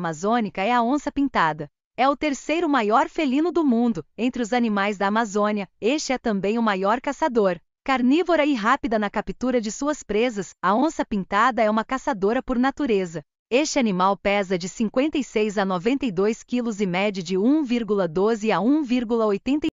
amazônica é a onça-pintada. É o terceiro maior felino do mundo, entre os animais da Amazônia, este é também o maior caçador. Carnívora e rápida na captura de suas presas, a onça-pintada é uma caçadora por natureza. Este animal pesa de 56 a 92 quilos e mede de 1,12 a 1,80